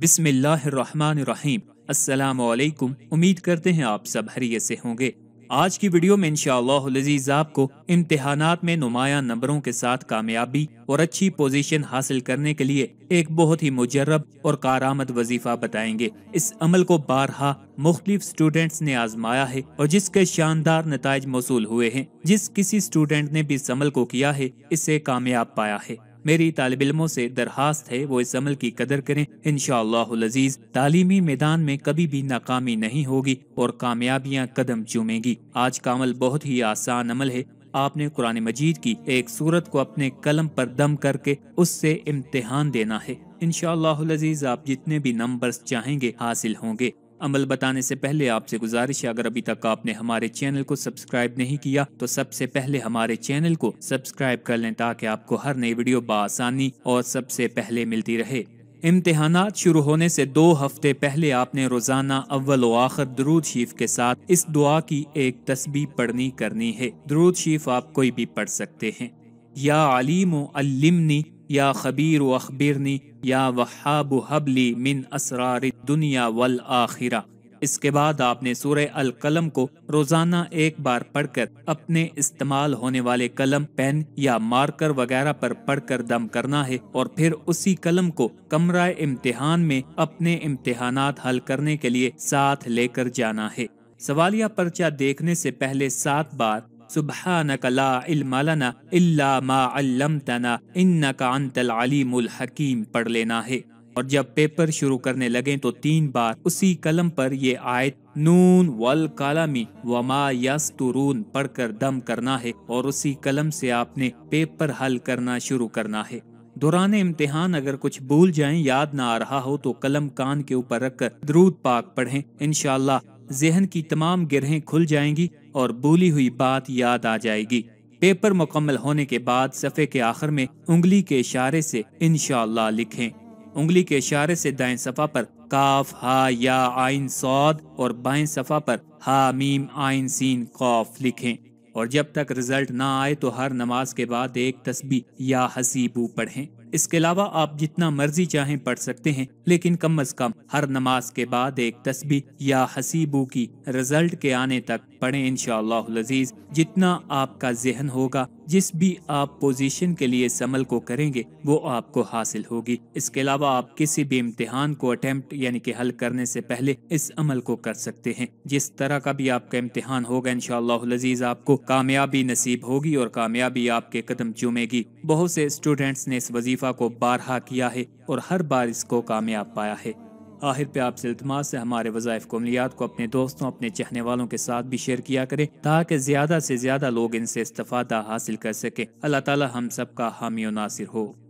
बिस्मिल्लाहिर्रहमानिर्रहीम अस्सलाम वालेकुम उम्मीद करते हैं आप सब हरिये से होंगे आज की वीडियो में लजीज़ आपको इम्तहानात में नुमाया नंबरों के साथ कामयाबी और अच्छी पोजीशन हासिल करने के लिए एक बहुत ही मुजरब और कारामद वजीफा बताएंगे इस अमल को बारहा मुख्तलिफ स्टूडेंट्स ने आजमाया है और जिसके शानदार नतज मौसू हुए हैं जिस किसी स्टूडेंट ने भी इस अमल को किया है इसे कामयाब पाया है मेरी तालब इलमों से दरखास्त है वो इस अमल की कदर करें इन शजीज़ तालीमी मैदान में कभी भी नाकामी नहीं होगी और कामयाबियाँ कदम चूमेंगी आज का अमल बहुत ही आसान अमल है आपने कुरान मजीद की एक सूरत को अपने कलम पर दम करके उससे इम्तिहान देना है इन शजीज़ आप जितने भी नंबर्स चाहेंगे हासिल होंगे अमल बताने से पहले आपसे गुजारिश है अगर अभी तक आपने हमारे चैनल को सब्सक्राइब नहीं किया तो सबसे पहले हमारे चैनल को सब्सक्राइब कर लें ताकि आपको हर नई वीडियो बसानी और सबसे पहले मिलती रहे इम्तहान शुरू होने से दो हफ्ते पहले आपने रोज़ाना अव्वल व आखिर दरूद शीफ के साथ इस दुआ की एक तस्बी पढ़नी करनी है दरूद शीफ आप कोई भी पढ़ सकते हैं या अलीम अलिमनी या खबीर अखबिरनी या वहाब हबली मिन असरार दुनिया वल आखिरा इसके बाद आपने सूर्य अल कलम को रोजाना एक बार पढ़कर अपने इस्तेमाल होने वाले कलम पेन या मार्कर वगैरह पर पढ़कर दम करना है और फिर उसी कलम को कमरा इम्तिहान में अपने इम्तिहान हल करने के लिए साथ लेकर जाना है सवालिया पर्चा देखने से पहले सात बार सुबहानक ला इल्म लना इल्ला मा अल्लमतना इन्नका अंतल अलीमुल हकीम पढ़ लेना है और जब पेपर शुरू करने लगे तो तीन बार उसी कलम पर ये आयत नून वल कालामी वमा यस्तरून पढ़कर दम करना है और उसी कलम से आपने पेपर हल करना शुरू करना है दौरान इम्तिहान अगर कुछ भूल जाए याद ना आ रहा हो तो कलम कान के ऊपर रख कर दरूद पाक पढ़ें इनशाला जहन की तमाम गिरहें खुल जाएंगी और भूली हुई बात याद आ जाएगी पेपर मुकम्मल होने के बाद सफ़े के आखिर में उंगली के इशारे से इन लिखें उंगली के इशारे से दाएं सफ़ा पर काफ हा या आइन सौद और बाएं सफ़ा पर हा मीम आइन सीन कौफ लिखें और जब तक रिजल्ट ना आए तो हर नमाज के बाद एक तस्बी या हसीबू पढ़ें इसके अलावा आप जितना मर्जी चाहें पढ़ सकते हैं लेकिन कम अज कम हर नमाज के बाद एक तस्बी या हसीबू की रिजल्ट के आने तक पढ़े इन जितना आपका जहन होगा जिस भी आप पोजीशन के लिए इस अमल को करेंगे वो आपको हासिल होगी इसके अलावा आप किसी भी इम्तिहान को अटेम्प्ट यानी कि हल करने से पहले इस अमल को कर सकते हैं जिस तरह का भी आपका इम्तिहान होगा इनशालाजीज आपको कामयाबी नसीब होगी और कामयाबी आपके कदम चूमेगी बहुत से स्टूडेंट्स ने इस वजीफा को बारहा किया है और हर बार इसको कामयाब पाया है आखिर पे आपसे इतमाद से हमारे वज़ायफ़ कमलियात को अपने दोस्तों अपने चहने वालों के साथ भी शेयर किया करें ताकि ज़्यादा से ज़्यादा लोग इनसे इस्ता हासिल कर सके अल्लाह ताली हम सब का हामी नासिर हो